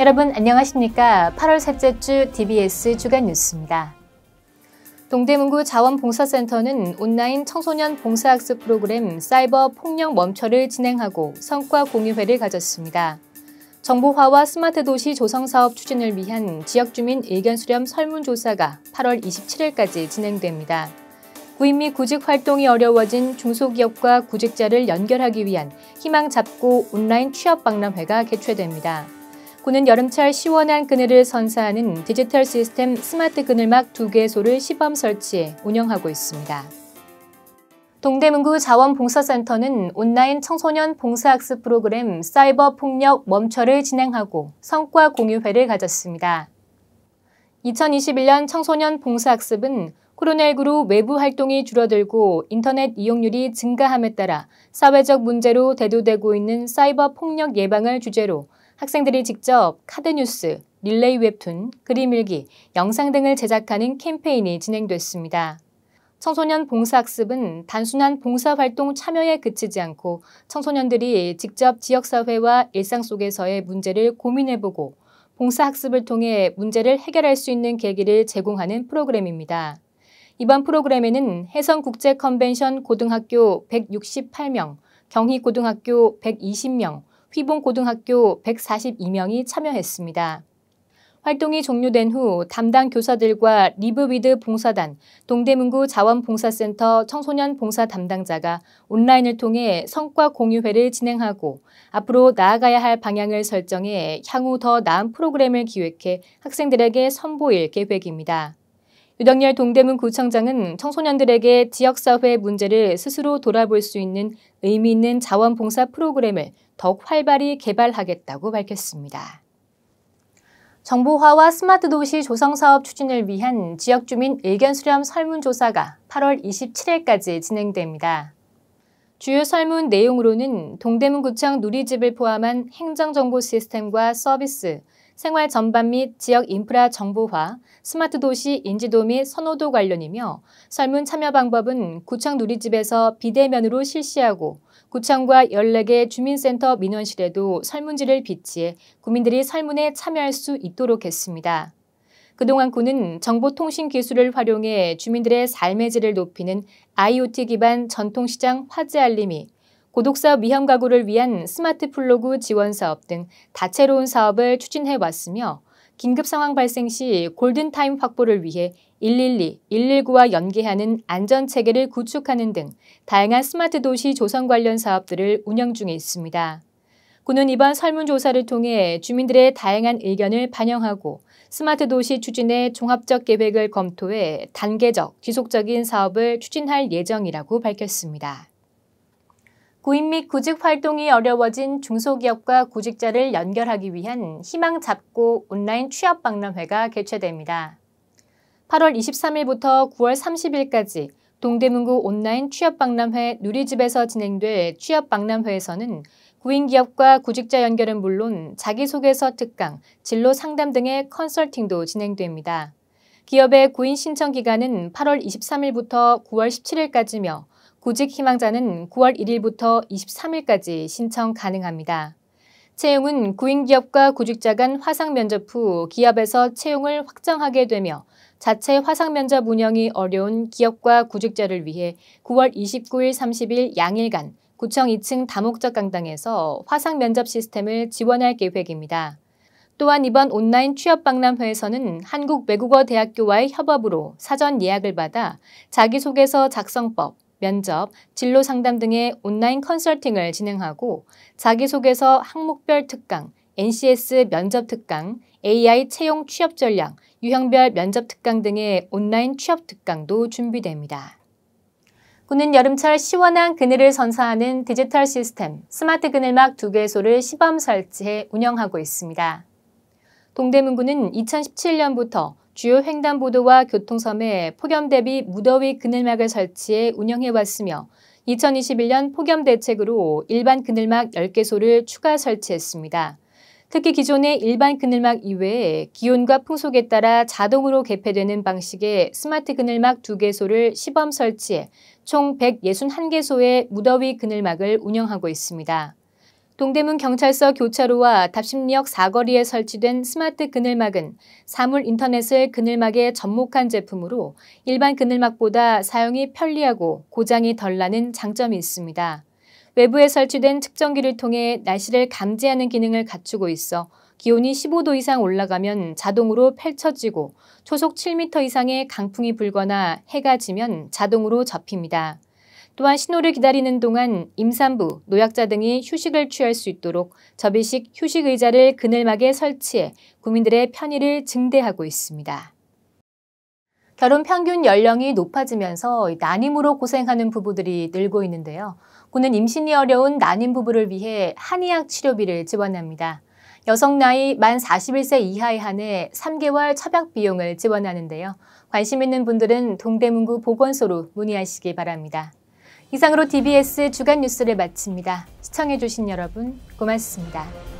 여러분 안녕하십니까? 8월 셋째 주 DBS 주간 뉴스입니다. 동대문구 자원봉사센터는 온라인 청소년 봉사학습 프로그램 사이버 폭력 멈춰를 진행하고 성과 공유회를 가졌습니다. 정보화와 스마트 도시 조성 사업 추진을 위한 지역 주민 의견 수렴 설문조사가 8월 27일까지 진행됩니다. 구인 및 구직 활동이 어려워진 중소기업과 구직자를 연결하기 위한 희망 잡고 온라인 취업 박람회가 개최됩니다. 군은 여름철 시원한 그늘을 선사하는 디지털 시스템 스마트 그늘막 2개소를 시범 설치해 운영하고 있습니다. 동대문구 자원봉사센터는 온라인 청소년 봉사학습 프로그램 사이버 폭력 멈춰를 진행하고 성과 공유회를 가졌습니다. 2021년 청소년 봉사학습은 코로나19로 외부 활동이 줄어들고 인터넷 이용률이 증가함에 따라 사회적 문제로 대두되고 있는 사이버 폭력 예방을 주제로 학생들이 직접 카드뉴스, 릴레이 웹툰, 그림일기, 영상 등을 제작하는 캠페인이 진행됐습니다. 청소년 봉사학습은 단순한 봉사활동 참여에 그치지 않고 청소년들이 직접 지역사회와 일상 속에서의 문제를 고민해보고 봉사학습을 통해 문제를 해결할 수 있는 계기를 제공하는 프로그램입니다. 이번 프로그램에는 해성국제컨벤션 고등학교 168명, 경희고등학교 120명, 휘봉고등학교 142명이 참여했습니다. 활동이 종료된 후 담당 교사들과 리브위드 봉사단, 동대문구 자원봉사센터 청소년 봉사 담당자가 온라인을 통해 성과 공유회를 진행하고 앞으로 나아가야 할 방향을 설정해 향후 더 나은 프로그램을 기획해 학생들에게 선보일 계획입니다. 유덕열 동대문 구청장은 청소년들에게 지역사회 문제를 스스로 돌아볼 수 있는 의미 있는 자원봉사 프로그램을 더욱 활발히 개발하겠다고 밝혔습니다. 정보화와 스마트 도시 조성 사업 추진을 위한 지역 주민 의견 수렴 설문조사가 8월 27일까지 진행됩니다. 주요 설문 내용으로는 동대문구청 누리집을 포함한 행정정보 시스템과 서비스, 생활 전반 및 지역 인프라 정보화, 스마트 도시 인지도 및 선호도 관련이며 설문 참여 방법은 구청 누리집에서 비대면으로 실시하고 구청과 14개 주민센터 민원실에도 설문지를 비치해 구민들이 설문에 참여할 수 있도록 했습니다. 그동안 구는 정보통신 기술을 활용해 주민들의 삶의 질을 높이는 IoT 기반 전통시장 화재 알림이 고독사 위험 가구를 위한 스마트 플로그 지원 사업 등 다채로운 사업을 추진해 왔으며 긴급 상황 발생 시 골든타임 확보를 위해 112, 119와 연계하는 안전체계를 구축하는 등 다양한 스마트 도시 조성 관련 사업들을 운영 중에 있습니다. 군은 이번 설문조사를 통해 주민들의 다양한 의견을 반영하고 스마트 도시 추진의 종합적 계획을 검토해 단계적, 지속적인 사업을 추진할 예정이라고 밝혔습니다. 구인 및 구직 활동이 어려워진 중소기업과 구직자를 연결하기 위한 희망 잡고 온라인 취업 박람회가 개최됩니다. 8월 23일부터 9월 30일까지 동대문구 온라인 취업 박람회 누리집에서 진행될 취업 박람회에서는 구인 기업과 구직자 연결은 물론 자기소개서 특강, 진로 상담 등의 컨설팅도 진행됩니다. 기업의 구인 신청 기간은 8월 23일부터 9월 17일까지며 구직 희망자는 9월 1일부터 23일까지 신청 가능합니다. 채용은 구인기업과 구직자 간 화상 면접 후 기업에서 채용을 확정하게 되며 자체 화상 면접 운영이 어려운 기업과 구직자를 위해 9월 29일 30일 양일간 구청 2층 다목적 강당에서 화상 면접 시스템을 지원할 계획입니다. 또한 이번 온라인 취업 박람회에서는 한국외국어대학교와의 협업으로 사전 예약을 받아 자기소개서 작성법, 면접, 진로 상담 등의 온라인 컨설팅을 진행하고 자기소개서 항목별 특강, NCS 면접 특강, AI 채용 취업 전략, 유형별 면접 특강 등의 온라인 취업 특강도 준비됩니다. 군은 여름철 시원한 그늘을 선사하는 디지털 시스템 스마트 그늘막 두 개소를 시범 설치해 운영하고 있습니다. 동대문구는 2017년부터 주요 횡단보도와 교통섬에 폭염 대비 무더위 그늘막을 설치해 운영해왔으며 2021년 폭염 대책으로 일반 그늘막 10개소를 추가 설치했습니다. 특히 기존의 일반 그늘막 이외에 기온과 풍속에 따라 자동으로 개폐되는 방식의 스마트 그늘막 2개소를 시범 설치해 총 161개소의 무더위 그늘막을 운영하고 있습니다. 동대문 경찰서 교차로와 답심리역 사거리에 설치된 스마트 그늘막은 사물 인터넷을 그늘막에 접목한 제품으로 일반 그늘막보다 사용이 편리하고 고장이 덜 나는 장점이 있습니다. 외부에 설치된 측정기를 통해 날씨를 감지하는 기능을 갖추고 있어 기온이 15도 이상 올라가면 자동으로 펼쳐지고 초속 7m 이상의 강풍이 불거나 해가 지면 자동으로 접힙니다. 또한 신호를 기다리는 동안 임산부, 노약자 등이 휴식을 취할 수 있도록 접이식 휴식 의자를 그늘막에 설치해 국민들의 편의를 증대하고 있습니다. 결혼 평균 연령이 높아지면서 난임으로 고생하는 부부들이 늘고 있는데요. 군은 임신이 어려운 난임 부부를 위해 한의학 치료비를 지원합니다. 여성 나이 만 41세 이하에 한해 3개월 처약 비용을 지원하는데요. 관심 있는 분들은 동대문구 보건소로 문의하시기 바랍니다. 이상으로 DBS 주간 뉴스를 마칩니다. 시청해주신 여러분 고맙습니다.